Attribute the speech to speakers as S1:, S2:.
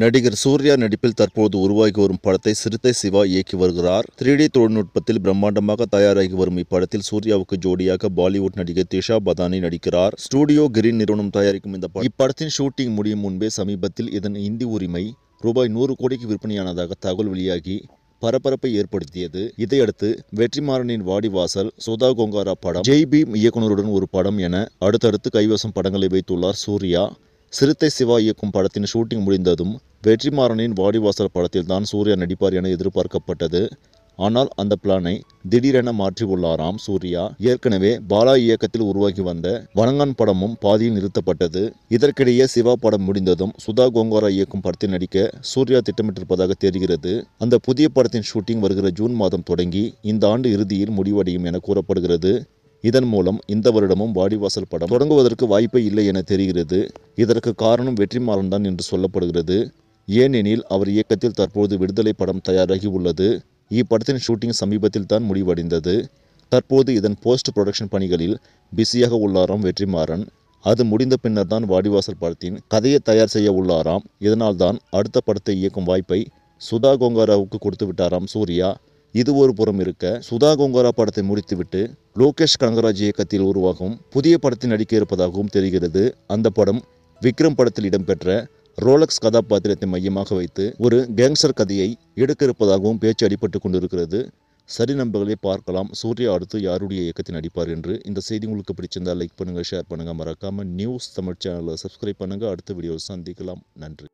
S1: நடிகர் சூர்யா நடிப்பில் தற்போது உருவாகி வரும் படத்தை சிறுத்தை சிவா இயக்கி வருகிறார் த்ரீ டி தொழில்நுட்பத்தில் பிரம்மாண்டமாக தயாராகி வரும் இப்படத்தில் சூர்யாவுக்கு ஜோடியாக பாலிவுட் நடிகர் திஷா பதானி நடிக்கிறார் ஸ்டூடியோ கிரீன் நிறுவனம் தயாரிக்கும் இந்த படம் இப்படத்தின் ஷூட்டிங் முடியும் முன்பே சமீபத்தில் இதன் இந்தி உரிமை ரூபாய் நூறு கோடிக்கு விற்பனையானதாக தகவல் வெளியாகி பரபரப்பை ஏற்படுத்தியது இதையடுத்து வெற்றிமாறனின் வாடிவாசல் சுதா கோங்காரா படம் ஜெய் பீம் இயக்குனருடன் ஒரு படம் என அடுத்தடுத்து கைவசம் படங்களை வைத்துள்ளார் சூர்யா சிறுத்தை சிவா இயக்கும் படத்தின் ஷூட்டிங் முடிந்ததும் வெற்றிமாறனின் வாடிவாசல் படத்தில் தான் சூர்யா நடிப்பார் என எதிர்பார்க்கப்பட்டது ஆனால் அந்த பிளானை திடீரென மாற்றியுள்ளாராம் சூர்யா ஏற்கனவே பாலா இயக்கத்தில் உருவாகி வந்த வணங்கான் படமும் பாதியில் நிறுத்தப்பட்டது இதற்கிடையே சிவா படம் முடிந்ததும் சுதா கோங்கோரா இயக்கும் படத்தில் நடிக்க சூர்யா திட்டமிட்டிருப்பதாக தெரிகிறது அந்த புதிய படத்தின் ஷூட்டிங் வருகிற ஜூன் மாதம் தொடங்கி இந்த ஆண்டு இறுதியில் முடிவடையும் என கூறப்படுகிறது இதன் மூலம் இந்த வருடமும் வாடிவாசல் படம் தொடங்குவதற்கு வாய்ப்பே இல்லை என தெரிகிறது இதற்கு காரணம் வெற்றிமாறன் தான் என்று சொல்லப்படுகிறது ஏனெனில் அவர் இயக்கத்தில் தற்போது விடுதலை படம் தயாராகி உள்ளது இப்படத்தின் ஷூட்டிங் சமீபத்தில் தான் முடிவடைந்தது தற்போது இதன் போஸ்ட் ப்ரொடக்ஷன் பணிகளில் பிஸியாக உள்ளாராம் வெற்றிமாறன் அது முடிந்த பின்னர் தான் வாடிவாசல் படத்தின் கதையை தயார் செய்ய உள்ளாராம் இதனால் தான் அடுத்த படத்தை இயக்கும் வாய்ப்பை சுதா கோங்காராவுக்கு கொடுத்து விட்டாராம் சூர்யா இது ஒரு புறம் இருக்க சுதா கோங்காரா படத்தை முடித்துவிட்டு லோகேஷ் கனகராஜ் இயக்கத்தில் உருவாகும் புதிய படத்தில் நடிக்க இருப்பதாகவும் தெரிகிறது அந்த படம் விக்ரம் படத்தில் இடம்பெற்ற ரோலக்ஸ் கதாபாத்திரத்தை மையமாக வைத்து ஒரு கேங்ஸ்டர் கதையை எடுக்க இருப்பதாகவும் பேச்சு அடிபட்டு கொண்டிருக்கிறது சரி நம்பர்களை பார்க்கலாம் சூர்யா அடுத்து யாருடைய இயக்கத்தில் நடிப்பார் என்று இந்த செய்தி உங்களுக்கு பிடிச்சிருந்தால் லைக் பண்ணுங்கள் ஷேர் பண்ணுங்கள் மறக்காமல் நியூஸ் தமிழ் சேனலை சப்ஸ்கிரைப் பண்ணுங்கள் அடுத்த வீடியோவில் சந்திக்கலாம் நன்றி